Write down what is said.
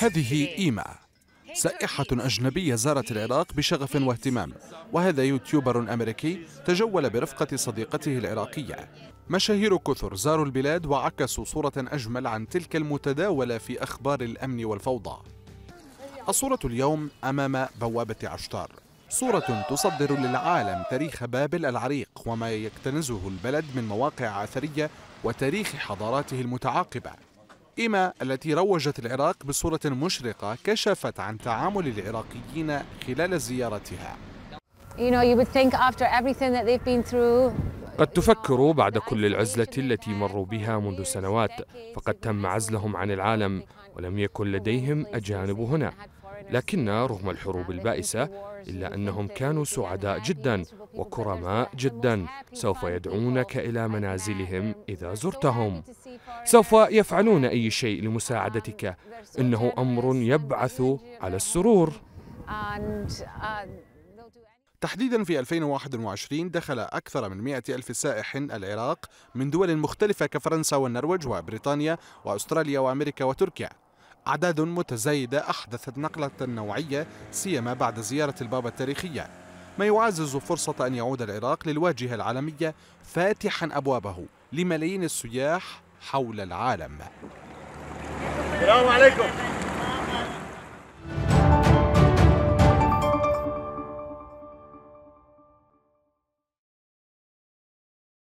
هذه إيما سائحة أجنبية زارت العراق بشغف واهتمام وهذا يوتيوبر أمريكي تجول برفقة صديقته العراقية مشاهير كثر زاروا البلاد وعكسوا صورة أجمل عن تلك المتداولة في أخبار الأمن والفوضى الصورة اليوم أمام بوابة عشتار صورة تصدر للعالم تاريخ بابل العريق وما يكتنزه البلد من مواقع أثرية وتاريخ حضاراته المتعاقبة إيما التي روجت العراق بصورة مشرقة كشفت عن تعامل العراقيين خلال زيارتها قد تفكر بعد كل العزلة التي مروا بها منذ سنوات فقد تم عزلهم عن العالم ولم يكن لديهم أجانب هنا لكن رغم الحروب البائسة إلا أنهم كانوا سعداء جدا وكرماء جدا سوف يدعونك إلى منازلهم إذا زرتهم سوف يفعلون أي شيء لمساعدتك إنه أمر يبعث على السرور تحديدا في 2021 دخل أكثر من 100 ألف سائح العراق من دول مختلفة كفرنسا والنرويج وبريطانيا وأستراليا وأمريكا وتركيا أعداد متزايدة أحدثت نقلة نوعية سيما بعد زيارة البابا التاريخية ما يعزز فرصة أن يعود العراق للواجهة العالمية فاتحا أبوابه لملايين السياح حول العالم السلام عليكم